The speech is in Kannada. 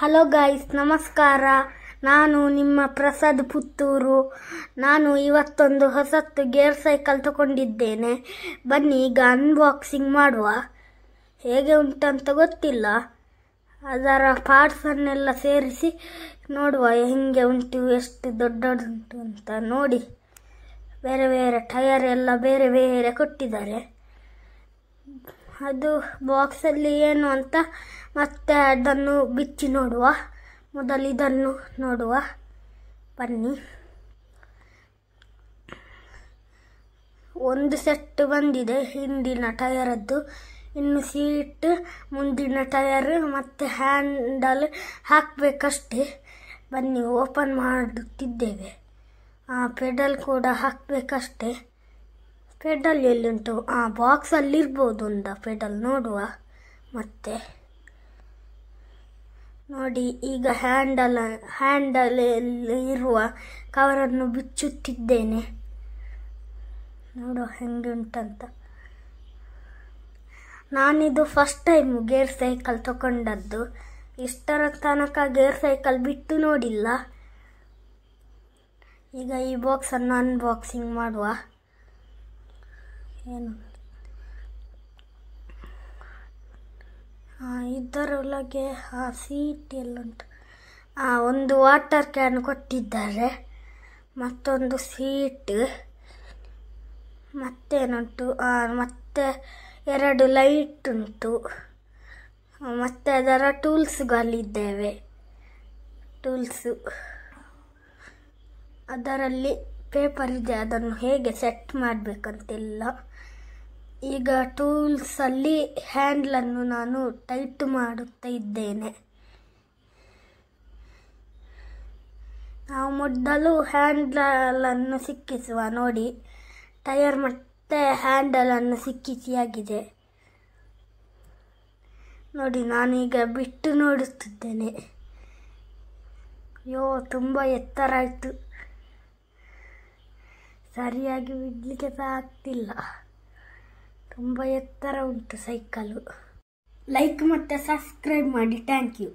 ಹಲೋ ಗಾಯ್ಸ್ ನಮಸ್ಕಾರ ನಾನು ನಿಮ್ಮ ಪ್ರಸಾದ್ ಪುತ್ತೂರು ನಾನು ಇವತ್ತೊಂದು ಹೊಸತ್ತು ಗೇರ್ ಸೈಕಲ್ ತಗೊಂಡಿದ್ದೇನೆ ಬನ್ನಿ ಈಗ ಅನ್ಬಾಕ್ಸಿಂಗ್ ಮಾಡುವ ಹೇಗೆ ಉಂಟಂತ ಗೊತ್ತಿಲ್ಲ ಅದರ ಪಾರ್ಟ್ಸನ್ನೆಲ್ಲ ಸೇರಿಸಿ ನೋಡುವ ಹೆಂಗೆ ಉಂಟು ಎಷ್ಟು ದೊಡ್ಡದುಂಟು ಅಂತ ನೋಡಿ ಬೇರೆ ಬೇರೆ ಟಯರ್ ಎಲ್ಲ ಬೇರೆ ಬೇರೆ ಕೊಟ್ಟಿದ್ದಾರೆ ಅದು ಬಾಕ್ಸಲ್ಲಿ ಏನು ಅಂತ ಮತ್ತೆ ಅದನ್ನು ಬಿಚ್ಚಿ ನೋಡುವ ಮೊದಲಿದನ್ನು ನೋಡುವ ಬನ್ನಿ ಒಂದು ಸೆಟ್ ಬಂದಿದೆ ಹಿಂದಿನ ಟಯರದ್ದು ಇನ್ನು ಸೀಟ್ ಮುಂದಿನ ಟಯರ್ ಮತ್ತು ಹ್ಯಾಂಡಲ್ ಹಾಕಬೇಕಷ್ಟೇ ಬನ್ನಿ ಓಪನ್ ಮಾಡುತ್ತಿದ್ದೇವೆ ಆ ಪೆಡಲ್ ಕೂಡ ಹಾಕಬೇಕಷ್ಟೇ ಪೆಡಲ್ ಎಲ್ಲಿಂಟು ಹಾಂ ಬಾಕ್ಸಲ್ಲಿರ್ಬೋದು ಒಂದು ಪೆಡಲ್ ನೋಡುವ ಮತ್ತೆ ನೋಡಿ ಈಗ ಹ್ಯಾಂಡಲ್ ಎಲ್ಲಿ ಇರುವ ಕವರನ್ನು ಬಿಚ್ಚುತ್ತಿದ್ದೇನೆ ನೋಡುವ ಹೆಂಗೆ ಉಂಟಂತ ನಾನಿದು ಫಸ್ಟ್ ಟೈಮ್ ಗೇರ್ ಸೈಕಲ್ ತಗೊಂಡದ್ದು ಇಷ್ಟರ ತನಕ ಗೇರ್ ಸೈಕಲ್ ಬಿಟ್ಟು ನೋಡಿಲ್ಲ ಈಗ ಈ ಬಾಕ್ಸನ್ನು ಅನ್ಬಾಕ್ಸಿಂಗ್ ಮಾಡುವ ಏನು ಇದರೊಳಗೆ ಆ ಸೀಟ್ ಎಲ್ಲುಂಟು ಒಂದು ವಾಟರ್ ಕ್ಯಾನ್ ಕೊಟ್ಟಿದ್ದಾರೆ ಮತ್ತೊಂದು ಸೀಟ್ ಮತ್ತೇನುಂಟು ಮತ್ತೆ ಎರಡು ಲೈಟ್ ಉಂಟು ಮತ್ತೆ ಅದರ ಟೂಲ್ಸ್ಗಳಿದ್ದೇವೆ ಟೂಲ್ಸು ಅದರಲ್ಲಿ ಪೇಪರ್ ಇದೆ ಅದನ್ನು ಹೇಗೆ ಸೆಟ್ ಮಾಡಬೇಕಂತೆಲ್ಲ ಈಗ ಟೂಲ್ಸಲ್ಲಿ ಹ್ಯಾಂಡ್ಲನ್ನು ನಾನು ಟೈಟ್ ಮಾಡುತ್ತಾ ಇದ್ದೇನೆ ನಾವು ಮೊದಲು ಹ್ಯಾಂಡಲನ್ನು ಸಿಕ್ಕಿಸುವ ನೋಡಿ ಟೈರ್ ಮತ್ತೆ ಹ್ಯಾಂಡಲನ್ನು ಸಿಕ್ಕಿಸಿ ಆಗಿದೆ ನೋಡಿ ನಾನೀಗ ಬಿಟ್ಟು ನೋಡುತ್ತಿದ್ದೇನೆ ಅಯ್ಯೋ ತುಂಬ ಎತ್ತರ ಆಯಿತು ಸರಿಯಾಗಿ ಬಿಡಲಿಕ್ಕೆ ಸಹ ಆಗ್ತಿಲ್ಲ ತುಂಬ ಎತ್ತರ ಉಂಟು ಸೈಕಲ್ ಲೈಕ್ ಮತ್ತು ಸಬ್ಸ್ಕ್ರೈಬ್ ಮಾಡಿ ಥ್ಯಾಂಕ್ ಯು